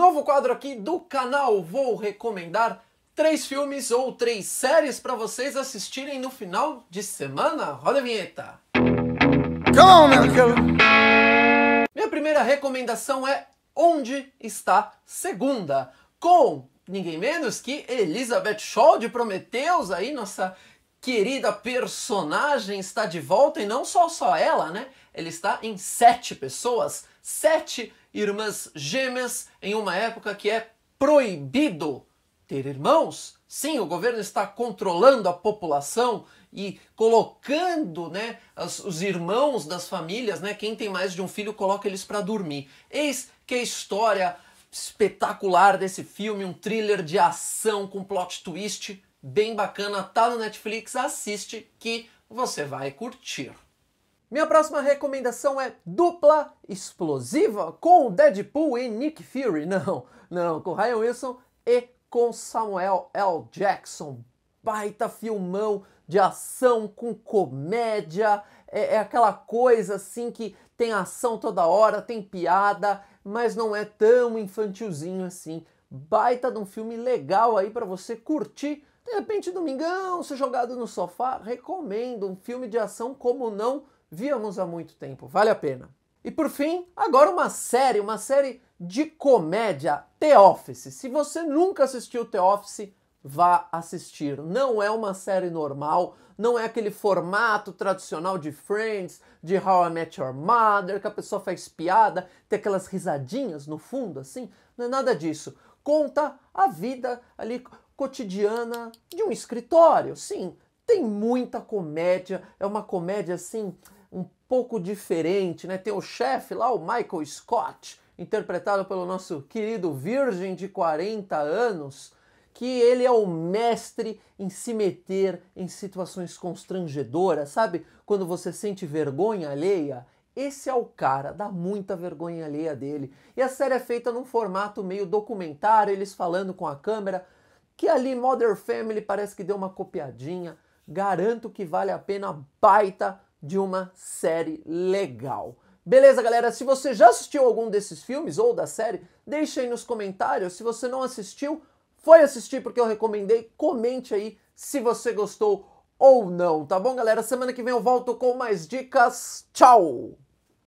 Novo quadro aqui do canal, vou recomendar três filmes ou três séries para vocês assistirem no final de semana. Roda a vinheta! Come on, Minha primeira recomendação é Onde Está Segunda, com ninguém menos que Elizabeth Shaw de Prometeus aí nossa querida personagem está de volta e não só só ela, né? Ele está em sete pessoas, sete irmãs gêmeas em uma época que é proibido ter irmãos. Sim, o governo está controlando a população e colocando, né, os irmãos das famílias, né, quem tem mais de um filho coloca eles para dormir. Eis que a história espetacular desse filme, um thriller de ação com plot twist bem bacana, tá no Netflix, assiste que você vai curtir. Minha próxima recomendação é dupla explosiva com Deadpool e Nick Fury. Não, não, com Ryan Wilson e com Samuel L. Jackson. Baita filmão de ação com comédia. É, é aquela coisa assim que tem ação toda hora, tem piada, mas não é tão infantilzinho assim. Baita de um filme legal aí para você curtir de repente, domingão, se jogado no sofá, recomendo um filme de ação como não víamos há muito tempo. Vale a pena. E por fim, agora uma série, uma série de comédia, The Office. Se você nunca assistiu The Office, vá assistir. Não é uma série normal, não é aquele formato tradicional de Friends, de How I Met Your Mother, que a pessoa faz piada, tem aquelas risadinhas no fundo, assim. Não é nada disso. Conta a vida ali, cotidiana de um escritório. Sim, tem muita comédia, é uma comédia assim um pouco diferente, né? Tem o chefe lá, o Michael Scott, interpretado pelo nosso querido virgem de 40 anos, que ele é o mestre em se meter em situações constrangedoras, sabe? Quando você sente vergonha alheia, esse é o cara, dá muita vergonha alheia dele. E a série é feita num formato meio documentário, eles falando com a câmera, que ali Mother Family parece que deu uma copiadinha. Garanto que vale a pena baita de uma série legal. Beleza, galera? Se você já assistiu algum desses filmes ou da série, deixa aí nos comentários. Se você não assistiu, foi assistir porque eu recomendei. Comente aí se você gostou ou não, tá bom, galera? Semana que vem eu volto com mais dicas. Tchau!